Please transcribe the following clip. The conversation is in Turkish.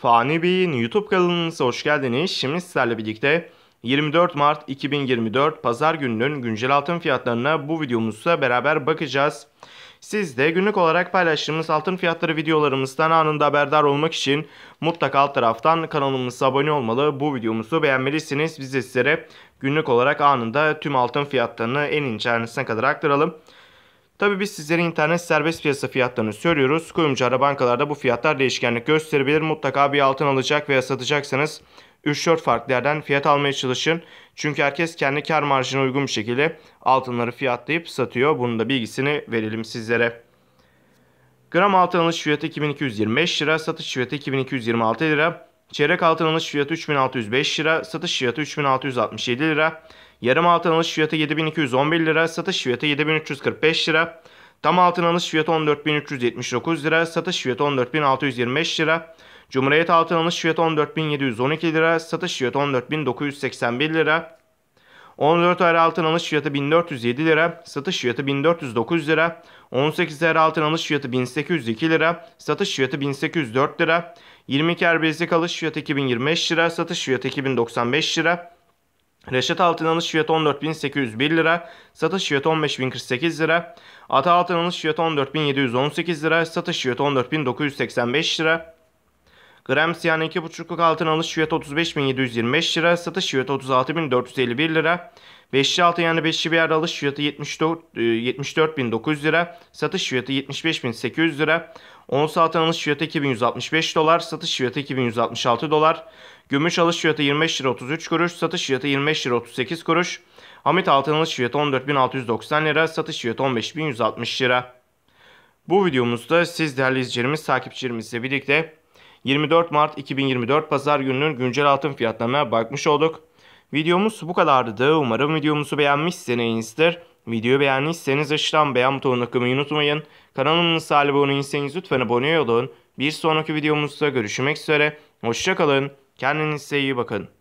Fani Bey'in YouTube kanalınıza hoş geldiniz. Şimdi sizlerle birlikte 24 Mart 2024 Pazar gününün güncel altın fiyatlarına bu videomuzla beraber bakacağız. Siz de günlük olarak paylaştığımız altın fiyatları videolarımızdan anında haberdar olmak için mutlaka alt taraftan kanalımıza abone olmalı. Bu videomuzu beğenmelisiniz. Biz de sizlere günlük olarak anında tüm altın fiyatlarını en ince kadar aktaralım. Tabi biz sizlere internet serbest piyasa fiyatlarını söylüyoruz. Kuyumcu ara bankalarda bu fiyatlar değişkenlik gösterebilir. Mutlaka bir altın alacak veya satacaksanız 3-4 farklı yerden fiyat almaya çalışın. Çünkü herkes kendi kar marjına uygun bir şekilde altınları fiyatlayıp satıyor. Bunun da bilgisini verelim sizlere. Gram altın alış fiyatı 2225 lira, satış fiyatı 2226 lira. Çeyrek altın alış fiyatı 3605 lira, satış fiyatı 3667 lira. Yarım altın alış fiyatı 7211 lira, satış fiyatı 7345 lira. Tam altın alış fiyatı 14379 lira, satış fiyatı 14625 lira. Cumhuriyet altın alış fiyatı 14712 lira, satış fiyatı 14981 lira. 14 ayar altın alış fiyatı 1407 lira, satış fiyatı 1409 lira. 18 ayar altın alış fiyatı 1802 lira, satış fiyatı 1804 lira. 22 ayar bilezik alış fiyatı 2025 lira, satış fiyatı 2095 lira. Reşat altın alış fiyatı 14.801 lira, satış fiyatı 15.048 lira. Ata altın alış fiyatı 14.718 lira, satış fiyatı 14.985 lira. Gram siyana 2,5'luk altın alış fiyatı 35.725 lira. Satış fiyatı 36.451 lira. 5'li altın yani 5'li bir yerde alış fiyatı 74.900 e, lira. Satış fiyatı 75.800 lira. Ons altın alış fiyatı 2165 dolar. Satış fiyatı 2166 dolar. Gümüş alış fiyatı 25 lira 33 kuruş. Satış fiyatı 25 lira 38 kuruş. Amit altın alış fiyatı 14.690 lira. Satış fiyatı 15.160 lira. Bu videomuzda siz değerli izleyicilerimiz, takipçilerimizle birlikte 24 Mart 2024 Pazar gününün güncel altın fiyatlarına bakmış olduk. Videomuz bu kadardı. Umarım videomuzu beğenmişsinizdir. Videoyu beğendiyseniz aşağıdan beğen butonuna tıklamayı unutmayın. Kanalımıza abone değilseniz lütfen abone olun. Bir sonraki videomuzda görüşmek üzere. Hoşçakalın. Kendinize iyi bakın.